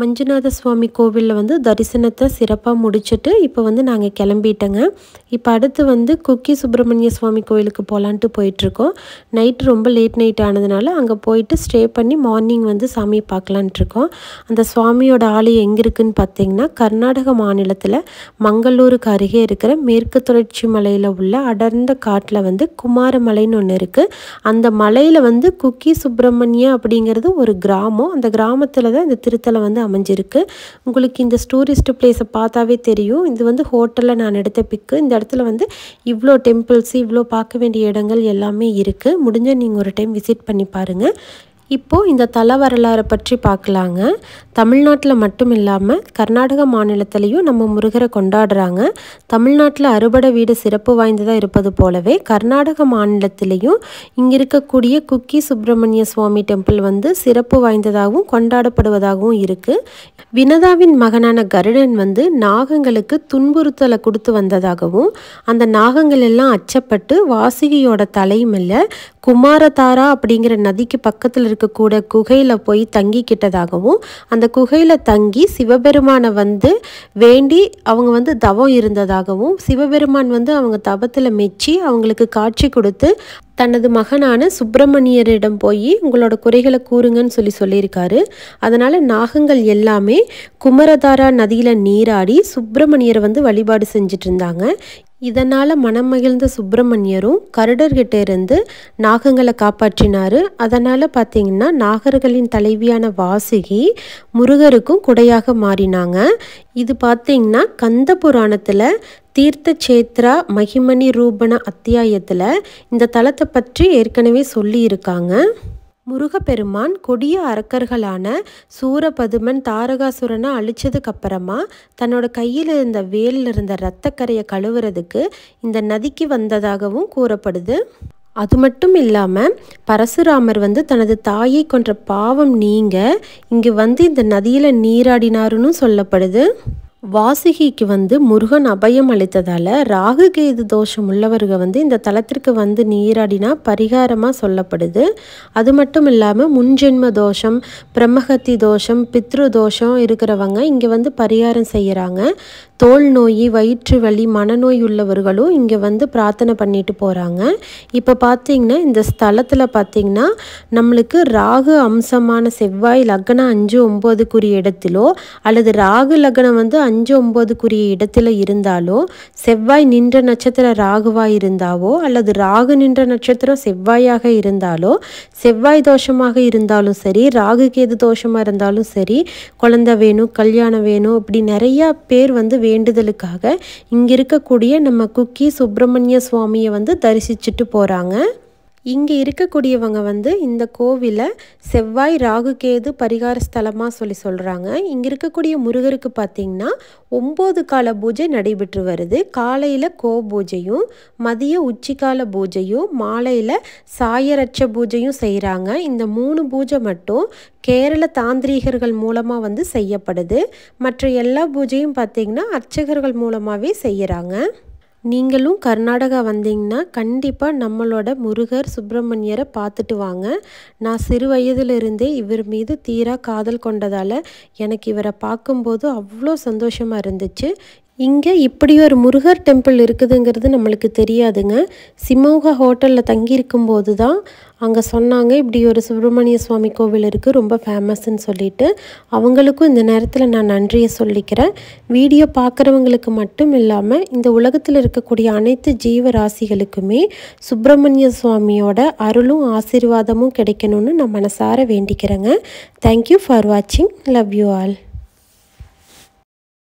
மஞ்சுநாத சுவாமி கோவிலில் வந்து தரிசனத்தை சிறப்பாக முடிச்சுட்டு இப்போ வந்து நாங்கள் கிளம்பிட்டோங்க இப்போ அடுத்து வந்து குக்கி சுப்பிரமணிய சுவாமி கோவிலுக்கு போகலான்ட்டு போயிட்டுருக்கோம் நைட்டு ரொம்ப லேட் நைட் ஆனதுனால அங்கே போயிட்டு ஸ்டே பண்ணி மார்னிங் வந்து சாமியை பார்க்கலான்ட்ருக்கோம் அந்த சுவாமியோட ஆலயம் எங்கே இருக்குதுன்னு பார்த்தீங்கன்னா கர்நாடக மாநிலத்தில் மங்களூருக்கு அருகே இருக்கிற மேற்கு தொடர்ச்சி மலையில் உள்ள அடர்ந்த காட்டில் வந்து குமாரமலைன்னு ஒன்று இருக்குது அந்த மலையில் வந்து குக்கி சுப்பிரமணிய அப்படிங்கிறது ஒரு கிராமம் அந்த கிராமத்தில் தான் இந்த திருத்தலை வந்து வந்து அமைஞ்சிருக்கு உங்களுக்கு இந்த டூரிஸ்ட் பிளேஸை பார்த்தாவே தெரியும் இது வந்து ஹோட்டலில் நான் எடுத்த பிக்கு இந்த இடத்துல வந்து இவ்வளோ டெம்பிள்ஸ் இவ்வளோ பார்க்க வேண்டிய இடங்கள் எல்லாமே இருக்குது முடிஞ்ச நீங்கள் ஒரு டைம் விசிட் பண்ணி பாருங்கள் இப்போது இந்த தல வரலாறை பற்றி பார்க்கலாங்க தமிழ்நாட்டில் மட்டும் இல்லாமல் கர்நாடக மாநிலத்திலையும் நம்ம முருகரை கொண்டாடுறாங்க தமிழ்நாட்டில் அறுபடை வீடு சிறப்பு வாய்ந்ததாக இருப்பது போலவே கர்நாடக மாநிலத்திலையும் இங்கே இருக்கக்கூடிய குக்கி சுப்பிரமணிய சுவாமி டெம்பிள் வந்து சிறப்பு வாய்ந்ததாகவும் கொண்டாடப்படுவதாகவும் இருக்குது வினதாவின் மகனான கருடன் வந்து நாகங்களுக்கு துன்புறுத்தலை கொடுத்து வந்ததாகவும் அந்த நாகங்கள் எல்லாம் அச்சப்பட்டு தலையும் இல்லை குமாரதாரா அப்படிங்கிற நதிக்கு பக்கத்தில் இருக்கக்கூட குகையில் போய் தங்கிக்கிட்டதாகவும் அந்த குகையில் தங்கி சிவபெருமானை வந்து வேண்டி அவங்க வந்து தவம் இருந்ததாகவும் சிவபெருமான் வந்து அவங்க தபத்தில் மெச்சி அவங்களுக்கு காட்சி கொடுத்து தனது மகனான சுப்பிரமணியரிடம் போய் உங்களோட குறைகளை கூறுங்கன்னு சொல்லி சொல்லியிருக்காரு அதனால் நாகங்கள் எல்லாமே குமரதாரா நதியில் நீராடி சுப்பிரமணியரை வந்து வழிபாடு செஞ்சிட்ருந்தாங்க இதனால் மனம் மகிழ்ந்த சுப்பிரமணியரும் கருடர்கிட்ட இருந்து நாகங்களை காப்பாற்றினார் அதனால் பார்த்திங்கன்னா நாகர்களின் தலைவியான வாசுகி முருகருக்கும் குடையாக மாறினாங்க இது பார்த்திங்கன்னா கந்த புராணத்தில் தீர்த்த சேத்ரா மகிமணி ரூபண அத்தியாயத்தில் இந்த தலத்தை பற்றி ஏற்கனவே சொல்லியிருக்காங்க முருகப்பெருமான் கொடிய அரக்கர்களான சூரபதுமன் தாரகாசுரனை அழிச்சதுக்கப்புறமா தன்னோட கையில் இருந்த வேலில் இருந்த இரத்தக்கரையை கழுவுறதுக்கு இந்த நதிக்கு வந்ததாகவும் கூறப்படுது அது மட்டும் இல்லாமல் பரசுராமர் வந்து தனது தாயை கொன்ற பாவம் நீங்க இங்கு வந்து இந்த நதியில் நீராடினாருன்னு சொல்லப்படுது வாசுகிக்கு வந்து முருகன் அபயம் அளித்ததால் ராகு தோஷம் உள்ளவர்க வந்து இந்த தளத்திற்கு வந்து நீராடினா பரிகாரமாக சொல்லப்படுது அது மட்டும் இல்லாமல் முன்ஜென்ம தோஷம் பிரம்மகத்தி தோஷம் பித்ரு தோஷம் இருக்கிறவங்க இங்கே வந்து பரிகாரம் செய்கிறாங்க தோல் நோய் வயிற்று வலி மனநோய் உள்ளவர்களும் இங்கே வந்து பிரார்த்தனை பண்ணிட்டு போகிறாங்க இப்போ பார்த்தீங்கன்னா இந்த ஸ்தலத்தில் பார்த்தீங்கன்னா நம்மளுக்கு ராகு அம்சமான செவ்வாய் லக்னம் அஞ்சு ஒம்போதுக்குரிய இடத்திலோ அல்லது ராகு லக்னம் வந்து அஞ்சு ஒம்போதுக்குரிய இடத்துல இருந்தாலோ செவ்வாய் நின்ற நட்சத்திர ராகுவாக இருந்தாவோ அல்லது ராகு நின்ற நட்சத்திரம் செவ்வாயாக இருந்தாலோ செவ்வாய் தோஷமாக இருந்தாலும் சரி ராகு கேது தோஷமாக இருந்தாலும் சரி குழந்தை வேணும் கல்யாணம் வேணும் இப்படி நிறையா பேர் வந்து வேண்டுதலுக்காக இங்கே இருக்கக்கூடிய நம்ம குக்கி சுப்பிரமணிய சுவாமியை வந்து தரிசிச்சுட்டு போகிறாங்க இங்கே இருக்கக்கூடியவங்க வந்து இந்த கோவிலை செவ்வாய் ராகு கேது பரிகார ஸ்தலமாக சொல்லி சொல்கிறாங்க இங்கே இருக்கக்கூடிய முருகருக்கு பார்த்திங்கன்னா ஒம்பது கால பூஜை நடைபெற்று வருது காலையில் கோ பூஜையும் மதிய உச்சிக்கால பூஜையும் மாலையில் சாயரட்ச பூஜையும் செய்கிறாங்க இந்த மூணு பூஜை மட்டும் கேரள தாந்திரீகர்கள் மூலமாக வந்து செய்யப்படுது மற்ற எல்லா பூஜையும் பார்த்திங்கன்னா அர்ச்சகர்கள் மூலமாகவே செய்கிறாங்க நீங்களும் கர்நாடகா வந்தீங்கன்னா கண்டிப்பாக நம்மளோட முருகர் சுப்பிரமணியரை பார்த்துட்டு வாங்க நான் சிறு வயதிலிருந்தே இவர் மீது தீரா காதல் கொண்டதால் எனக்கு இவரை பார்க்கும்போது அவ்வளோ சந்தோஷமாக இருந்துச்சு இங்கே இப்படி ஒரு முருகர் டெம்பிள் இருக்குதுங்கிறது நம்மளுக்கு தெரியாதுங்க சிமோகா ஹோட்டலில் தங்கியிருக்கும் போது தான் அங்கே சொன்னாங்க இப்படி ஒரு சுப்பிரமணிய சுவாமி கோவில் இருக்குது ரொம்ப ஃபேமஸ்ன்னு சொல்லிட்டு அவங்களுக்கும் இந்த நேரத்தில் நான் நன்றியை சொல்லிக்கிறேன் வீடியோ பார்க்குறவங்களுக்கு மட்டும் இல்லாமல் இந்த உலகத்தில் இருக்கக்கூடிய அனைத்து ஜீவராசிகளுக்குமே சுப்பிரமணிய சுவாமியோட அருளும் ஆசீர்வாதமும் கிடைக்கணும்னு நான் மனசார வேண்டிக்கிறேங்க தேங்க்யூ ஃபார் வாட்சிங் லவ் யூ ஆல்